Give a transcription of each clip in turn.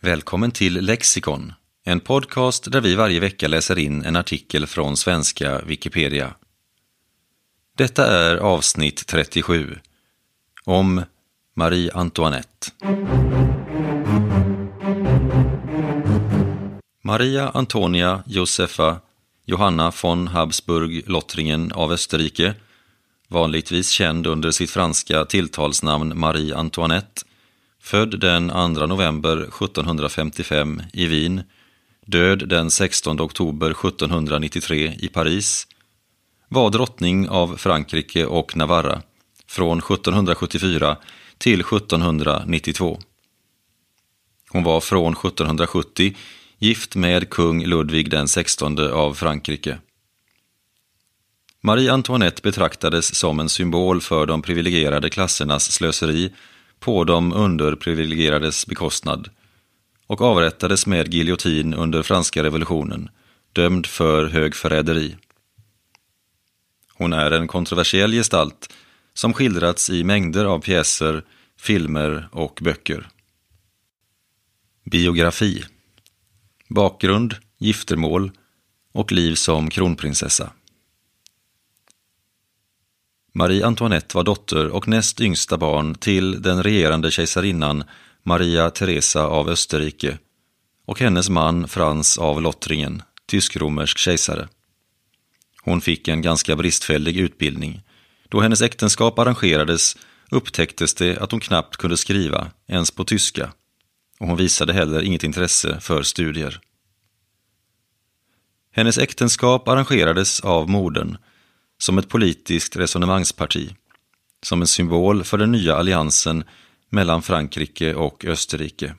Välkommen till Lexikon, en podcast där vi varje vecka läser in en artikel från svenska Wikipedia. Detta är avsnitt 37 om Marie Antoinette. Maria Antonia Josefa Johanna von Habsburg-Lottringen av Österrike, vanligtvis känd under sitt franska tilltalsnamn Marie Antoinette, Född den 2 november 1755 i Wien, död den 16 oktober 1793 i Paris, var drottning av Frankrike och Navarra från 1774 till 1792. Hon var från 1770 gift med kung Ludvig den 16 av Frankrike. Marie Antoinette betraktades som en symbol för de privilegierade klassernas slöseri på de underprivilegierades bekostnad och avrättades med giljotin under franska revolutionen, dömd för högförräderi. Hon är en kontroversiell gestalt som skildrats i mängder av pjäser, filmer och böcker. Biografi Bakgrund, giftermål och liv som kronprinsessa. Marie Antoinette var dotter och näst yngsta barn till den regerande kejsarinnan Maria Teresa av Österrike och hennes man Frans av Lottringen, tysk-romersk kejsare. Hon fick en ganska bristfällig utbildning. Då hennes äktenskap arrangerades upptäcktes det att hon knappt kunde skriva, ens på tyska, och hon visade heller inget intresse för studier. Hennes äktenskap arrangerades av modern som ett politiskt resonemangsparti, som en symbol för den nya alliansen mellan Frankrike och Österrike.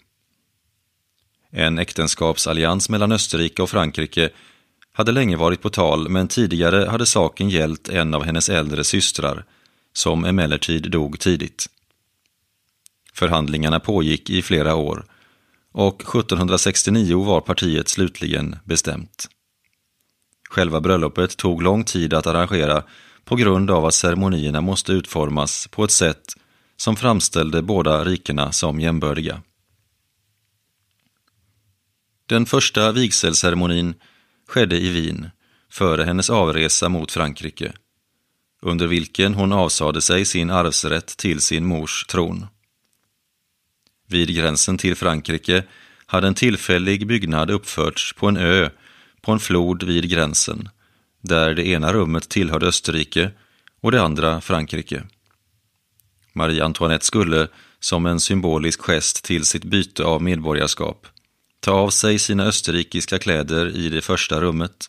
En äktenskapsallians mellan Österrike och Frankrike hade länge varit på tal men tidigare hade saken gällt en av hennes äldre systrar, som emellertid dog tidigt. Förhandlingarna pågick i flera år och 1769 var partiet slutligen bestämt. Själva bröllopet tog lång tid att arrangera på grund av att ceremonierna måste utformas på ett sätt som framställde båda rikena som jämbördiga. Den första vigselceremonin skedde i Wien före hennes avresa mot Frankrike, under vilken hon avsade sig sin arvsrätt till sin mors tron. Vid gränsen till Frankrike hade en tillfällig byggnad uppförts på en ö på en flod vid gränsen, där det ena rummet tillhörde Österrike och det andra Frankrike. Marie Antoinette skulle, som en symbolisk gest till sitt byte av medborgarskap, ta av sig sina österrikiska kläder i det första rummet,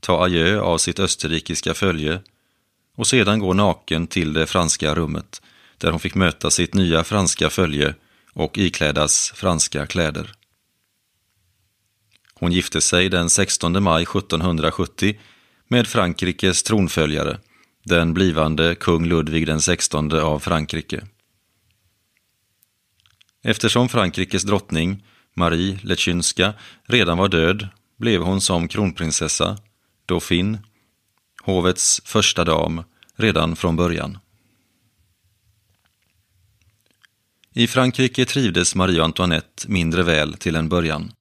ta adjö av sitt österrikiska följe och sedan gå naken till det franska rummet, där hon fick möta sitt nya franska följe och iklädas franska kläder. Hon gifte sig den 16 maj 1770 med Frankrikes tronföljare, den blivande kung Ludvig den XVI av Frankrike. Eftersom Frankrikes drottning, Marie Lechynska, redan var död blev hon som kronprinsessa, Dauphine, hovets första dam redan från början. I Frankrike trivdes Marie Antoinette mindre väl till en början.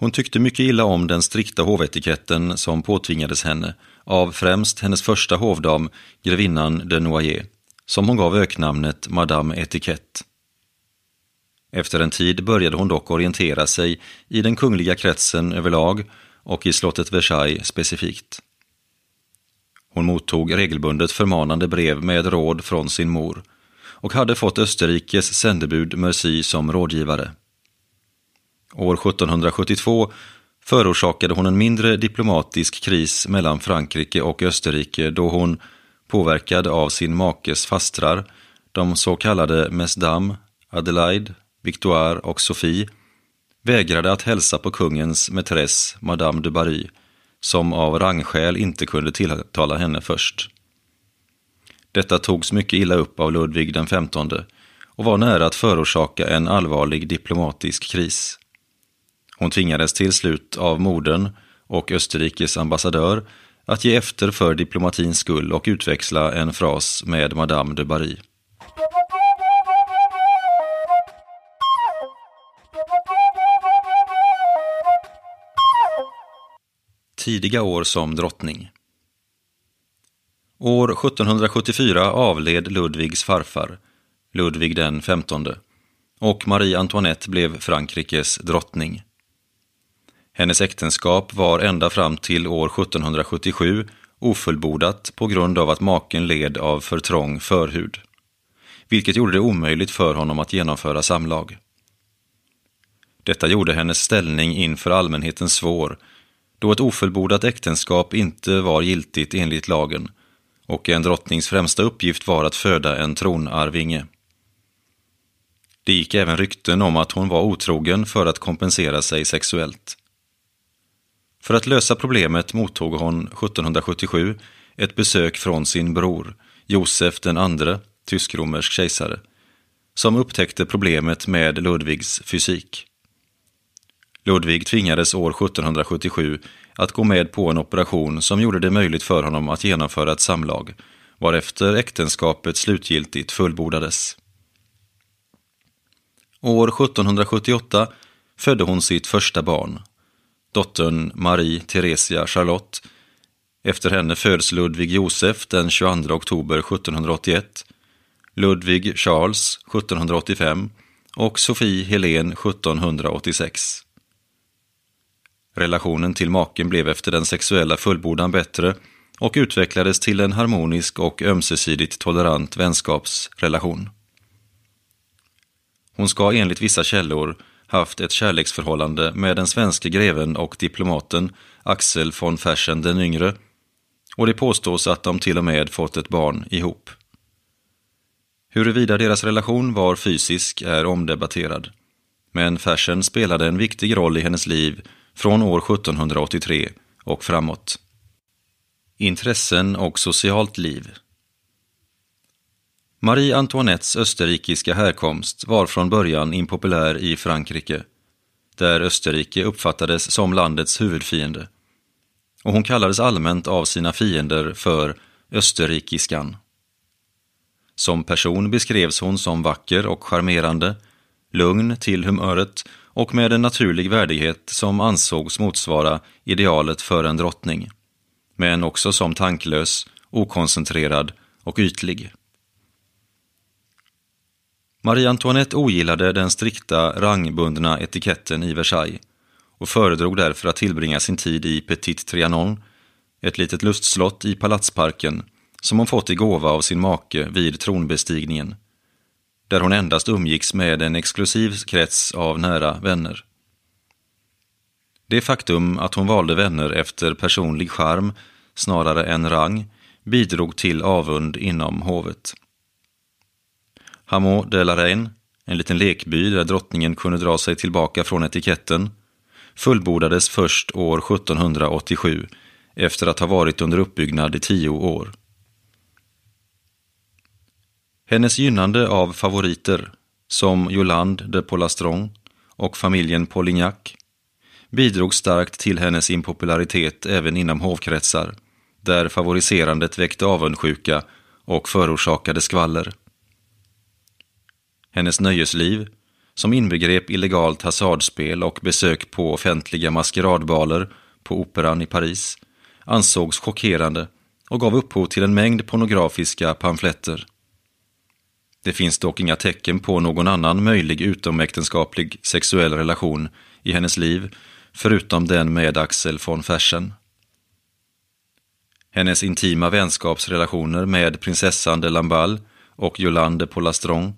Hon tyckte mycket illa om den strikta hovetiketten som påtvingades henne av främst hennes första hovdam, grevinnan de Noyer, som hon gav öknamnet Madame Etikett. Efter en tid började hon dock orientera sig i den kungliga kretsen överlag och i slottet Versailles specifikt. Hon mottog regelbundet förmanande brev med råd från sin mor och hade fått Österrikes sändebud Mercy som rådgivare. År 1772 förorsakade hon en mindre diplomatisk kris mellan Frankrike och Österrike då hon, påverkad av sin makes fastrar, de så kallade Mesdames, Adelaide, Victoire och Sophie, vägrade att hälsa på kungens mätress, Madame de Barry, som av rangskäl inte kunde tilltala henne först. Detta togs mycket illa upp av Ludvig XV, och var nära att förorsaka en allvarlig diplomatisk kris. Hon tvingades till slut av modern och Österrikes ambassadör att ge efter för diplomatins skull och utväxla en fras med Madame de Barry. Tidiga år som drottning. År 1774 avled Ludvigs farfar, Ludvig den femtonde, och Marie Antoinette blev Frankrikes drottning. Hennes äktenskap var ända fram till år 1777 ofullbordat på grund av att maken led av för trång förhud, vilket gjorde det omöjligt för honom att genomföra samlag. Detta gjorde hennes ställning inför allmänheten svår, då ett ofullbordat äktenskap inte var giltigt enligt lagen och en drottnings främsta uppgift var att föda en tronarvinge. Det gick även rykten om att hon var otrogen för att kompensera sig sexuellt. För att lösa problemet mottog hon 1777 ett besök från sin bror, Josef den andre, tysk-romersk kejsare, som upptäckte problemet med Ludvigs fysik. Ludvig tvingades år 1777 att gå med på en operation som gjorde det möjligt för honom att genomföra ett samlag, varefter äktenskapet slutgiltigt fullbordades. År 1778 födde hon sitt första barn, dottern Marie Theresia Charlotte. Efter henne föds Ludvig Josef den 22 oktober 1781, Ludvig Charles 1785 och Sofie Helene 1786. Relationen till maken blev efter den sexuella fullbordan bättre och utvecklades till en harmonisk och ömsesidigt tolerant vänskapsrelation. Hon ska enligt vissa källor haft ett kärleksförhållande med den svenske greven och diplomaten Axel von Fersen den yngre och det påstås att de till och med fått ett barn ihop. Huruvida deras relation var fysisk är omdebatterad, men Fersen spelade en viktig roll i hennes liv från år 1783 och framåt. Intressen och socialt liv Marie Antoinettes österrikiska härkomst var från början impopulär i Frankrike, där Österrike uppfattades som landets huvudfiende. Och hon kallades allmänt av sina fiender för österrikiskan. Som person beskrevs hon som vacker och charmerande, lugn till humöret och med en naturlig värdighet som ansågs motsvara idealet för en drottning. Men också som tanklös, okoncentrerad och ytlig. Marie Antoinette ogillade den strikta, rangbundna etiketten i Versailles och föredrog därför att tillbringa sin tid i Petit Trianon, ett litet lustslott i palatsparken som hon fått i gåva av sin make vid tronbestigningen, där hon endast umgicks med en exklusiv krets av nära vänner. Det faktum att hon valde vänner efter personlig charm snarare än rang bidrog till avund inom hovet. Hameau de la Reine, en liten lekby där drottningen kunde dra sig tillbaka från etiketten, fullbordades först år 1787 efter att ha varit under uppbyggnad i tio år. Hennes gynnande av favoriter, som Jolande de Polastron och familjen Polignac, bidrog starkt till hennes impopularitet även inom hovkretsar, där favoriserandet väckte avundsjuka och förorsakade skvaller hennes nöjesliv, som inbegrep illegalt hasardspel och besök på offentliga maskeradbaler på Operan i Paris, ansågs chockerande och gav upphov till en mängd pornografiska pamfletter. Det finns dock inga tecken på någon annan möjlig utomäktenskaplig sexuell relation i hennes liv, förutom den med Axel von Fersen. Hennes intima vänskapsrelationer med prinsessan de Lamballe och Jolande Polastron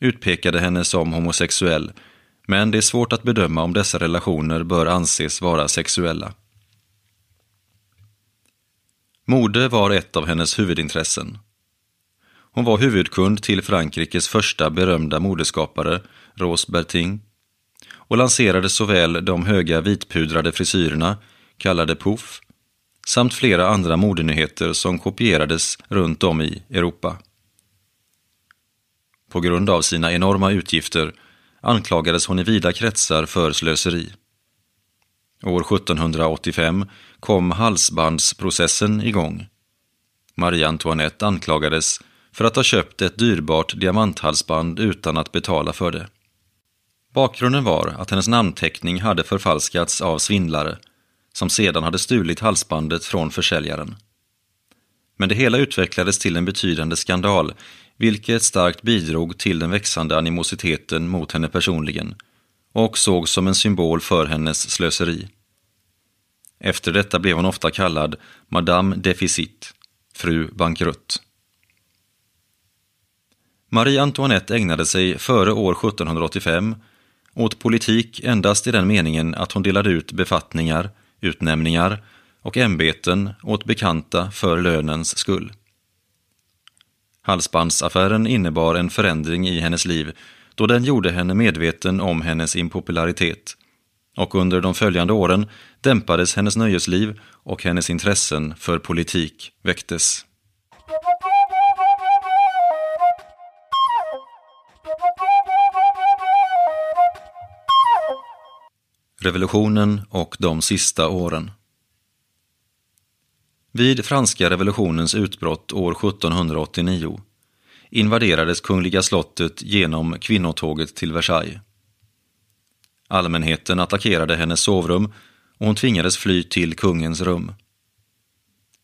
utpekade henne som homosexuell, men det är svårt att bedöma om dessa relationer bör anses vara sexuella. Mode var ett av hennes huvudintressen. Hon var huvudkund till Frankrikes första berömda modeskapare, Rose Berting, och lanserade såväl de höga vitpudrade frisyrerna, kallade pouf, samt flera andra modenyheter som kopierades runt om i Europa. På grund av sina enorma utgifter anklagades hon i vida kretsar för slöseri. År 1785 kom halsbandsprocessen igång. Marie Antoinette anklagades för att ha köpt ett dyrbart diamanthalsband utan att betala för det. Bakgrunden var att hennes namnteckning hade förfalskats av svindlare som sedan hade stulit halsbandet från försäljaren. Men det hela utvecklades till en betydande skandal vilket starkt bidrog till den växande animositeten mot henne personligen och sågs som en symbol för hennes slöseri. Efter detta blev hon ofta kallad Madame Deficit, fru bankrutt. Marie Antoinette ägnade sig före år 1785 åt politik endast i den meningen att hon delade ut befattningar, utnämningar och ämbeten åt bekanta för lönens skull. Halsbandsaffären innebar en förändring i hennes liv då den gjorde henne medveten om hennes impopularitet. Och under de följande åren dämpades hennes nöjesliv och hennes intressen för politik väcktes. Revolutionen och de sista åren vid franska revolutionens utbrott år 1789 invaderades Kungliga slottet genom kvinnotåget till Versailles. Allmänheten attackerade hennes sovrum och hon tvingades fly till kungens rum.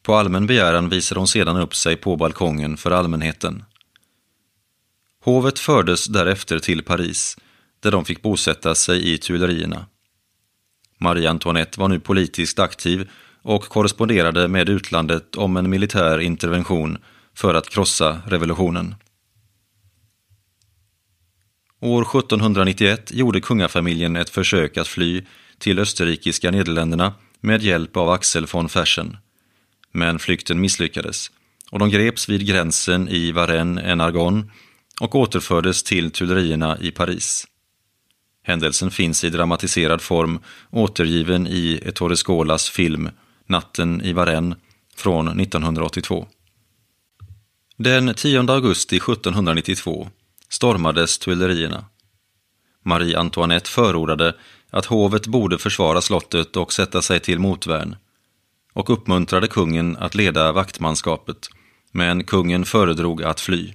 På allmän begäran visade hon sedan upp sig på balkongen för allmänheten. Hovet fördes därefter till Paris, där de fick bosätta sig i Tuilerierna. Marie Antoinette var nu politiskt aktiv och korresponderade med utlandet om en militär intervention för att krossa revolutionen. År 1791 gjorde kungafamiljen ett försök att fly till österrikiska Nederländerna med hjälp av Axel von Fersen. Men flykten misslyckades och de greps vid gränsen i Varennes en Argonne och återfördes till Tuilerierna i Paris. Händelsen finns i dramatiserad form återgiven i Ettore Scolas film Natten i Varenne, från 1982. Den 10 augusti 1792 stormades Tuilerierna. Marie Antoinette förordade att hovet borde försvara slottet och sätta sig till motvärn och uppmuntrade kungen att leda vaktmanskapet, men kungen föredrog att fly.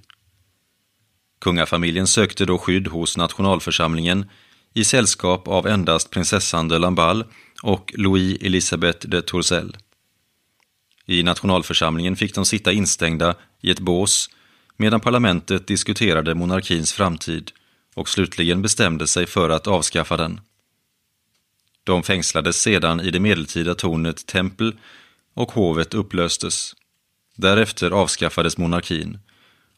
Kungafamiljen sökte då skydd hos nationalförsamlingen i sällskap av endast prinsessan de Lamballe och Louis Elisabeth de Tourzel. I nationalförsamlingen fick de sitta instängda i ett bås medan parlamentet diskuterade monarkins framtid och slutligen bestämde sig för att avskaffa den. De fängslades sedan i det medeltida tornet Tempel och hovet upplöstes. Därefter avskaffades monarkin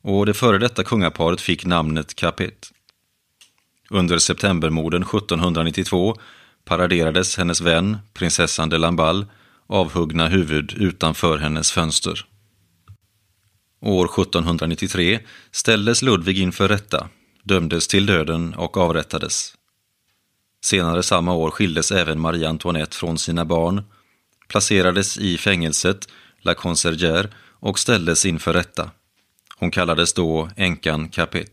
och det före detta kungaparet fick namnet Capet. Under septembermorden 1792 paraderades hennes vän, prinsessan de Lamballe, avhuggna huvud utanför hennes fönster. År 1793 ställdes Ludvig inför rätta, dömdes till döden och avrättades. Senare samma år skildes även Marie Antoinette från sina barn, placerades i fängelset La Concierge och ställdes inför rätta. Hon kallades då änkan Capet.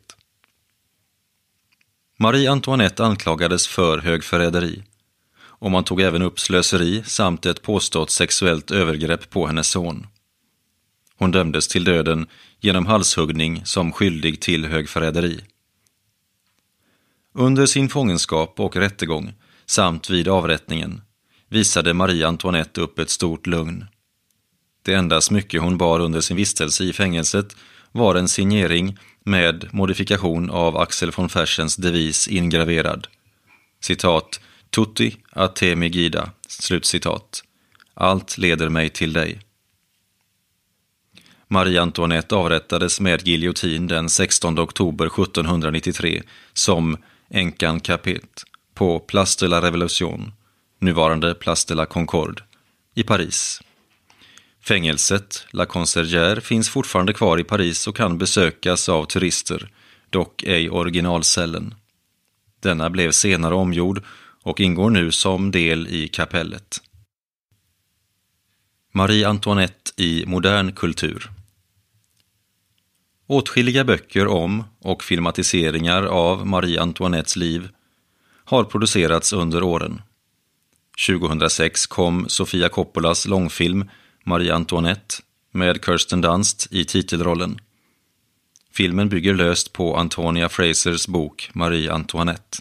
Marie Antoinette anklagades för högförräderi och man tog även upp slöseri samt ett påstått sexuellt övergrepp på hennes son. Hon dömdes till döden genom halshuggning som skyldig till högförräderi. Under sin fångenskap och rättegång samt vid avrättningen visade Marie Antoinette upp ett stort lugn. Det enda smycke hon bar under sin vistelse i fängelset var en signering med modifikation av Axel von Fersens devis ingraverad. Citat Tutti a te mi guida. Slutcitat. Allt leder mig till dig. Marie Antoinette avrättades med giljotin den 16 oktober 1793 som änkan Capet på Place de la Révolution, nuvarande Place de la Concorde, i Paris. Fängelset La Conciergerie finns fortfarande kvar i Paris och kan besökas av turister, dock ej originalcellen. Denna blev senare omgjord och ingår nu som del i kapellet. Marie Antoinette i modern kultur. Åtskilliga böcker om och filmatiseringar av Marie Antoinettes liv har producerats under åren. 2006 kom Sofia Coppolas långfilm Marie Antoinette med Kirsten Dunst i titelrollen. Filmen bygger löst på Antonia Frasers bok Marie Antoinette.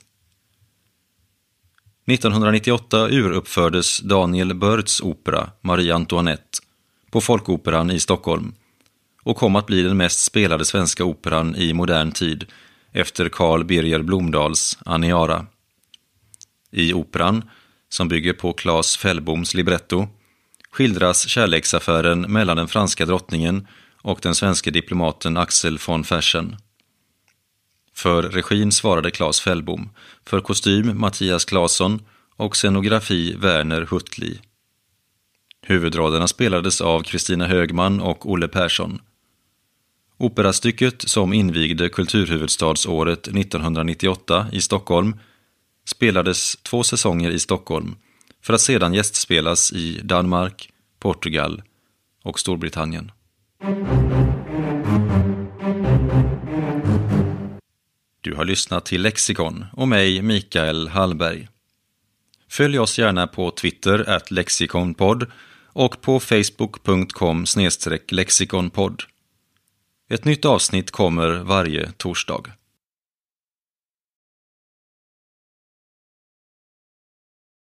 1998 uruppfördes Daniel Börts opera Marie Antoinette på Folkoperan i Stockholm och kom att bli den mest spelade svenska operan i modern tid efter Carl Birger Blomdahls Aniara. I operan, som bygger på Claes Fellboms libretto, skildras kärleksaffären mellan den franska drottningen och den svenska diplomaten Axel von Fersen. För regin svarade Claes Fellbom. för kostym Mattias Claesson och scenografi Verner Huttli. Huvudrollerna spelades av Kristina Högman och Olle Persson. Operastycket som invigde kulturhuvudstadsåret 1998 i Stockholm spelades två säsonger i Stockholm för att sedan gästspelas i Danmark, Portugal och Storbritannien. Du har lyssnat till Lexikon och mig, Mikael Hallberg. Följ oss gärna på Twitter, at lexikonpodd och på facebook.com lexikonpodd. Ett nytt avsnitt kommer varje torsdag.